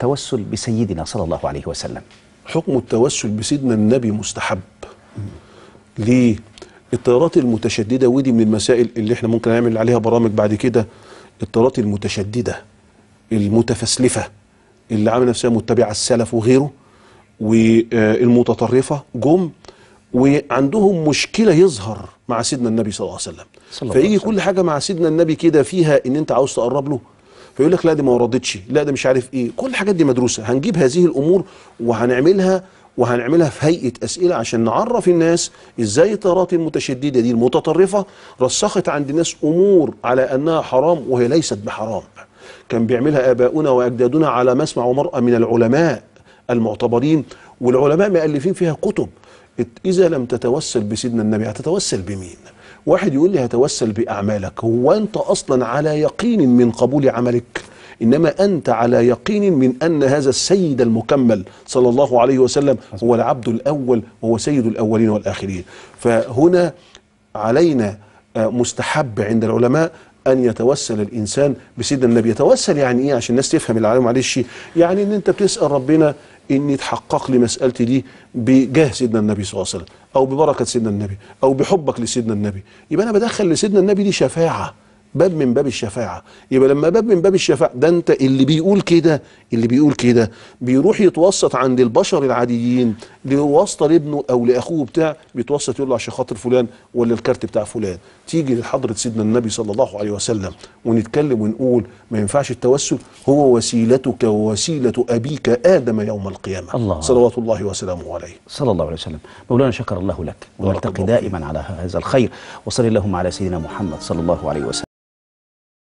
التوسل بسيدنا صلى الله عليه وسلم حكم التوسل بسيدنا النبي مستحب ليه الطيارات المتشدده ودي من المسائل اللي احنا ممكن نعمل عليها برامج بعد كده الطيارات المتشدده المتفسلفه اللي عامله نفسها متبعه السلف وغيره والمتطرفه جم وعندهم مشكله يظهر مع سيدنا النبي صلى الله عليه وسلم فيجي كل حاجه مع سيدنا النبي كده فيها ان انت عاوز تقرب له فيقول لك لا دي ما وردتش لا ده مش عارف ايه كل الحاجات دي مدروسه هنجيب هذه الامور وهنعملها وهنعملها في هيئه اسئله عشان نعرف الناس ازاي التيارات المتشدده دي المتطرفه رسخت عند الناس امور على انها حرام وهي ليست بحرام كان بيعملها اباؤنا واجدادنا على مسمع ومرأة من العلماء المعتبرين والعلماء مؤلفين فيها كتب اذا لم تتوسل بسيدنا النبي هتتوسل بمين؟ واحد يقول لي هتوسل باعمالك هو انت اصلا على يقين من قبول عملك انما انت على يقين من ان هذا السيد المكمل صلى الله عليه وسلم هو العبد الاول وهو سيد الاولين والاخرين فهنا علينا آه، مستحب عند العلماء ان يتوسل الانسان بسيدنا النبي يتوسل يعني ايه عشان الناس تفهم اللي عليهم عليه الشيء يعني ان انت بتسال ربنا ان يتحقق لي مسالتي دي بجاه سيدنا النبي صلى الله عليه وسلم او ببركه سيدنا النبي او بحبك لسيدنا النبي يبقى انا بدخل لسيدنا النبي دي شفاعه باب من باب الشفاعة يبقى لما باب من باب الشفاعة ده انت اللي بيقول كده اللي بيقول كده بيروح يتوسط عند البشر العاديين لواسطة لابنه او لاخوه بتاع بيتوسط يقول له عشان خاطر فلان ولا الكارت بتاع فلان تيجي لحضرة سيدنا النبي صلى الله عليه وسلم ونتكلم ونقول ما ينفعش التوسل هو وسيلتك ووسيلة أبيك آدم يوم القيامة الله صلوات الله وسلامه عليه صلى الله عليه وسلم مولانا شكر الله لك ونلتقي دائما على هذا الخير وصل اللهم على سيدنا محمد صلى الله عليه وسلم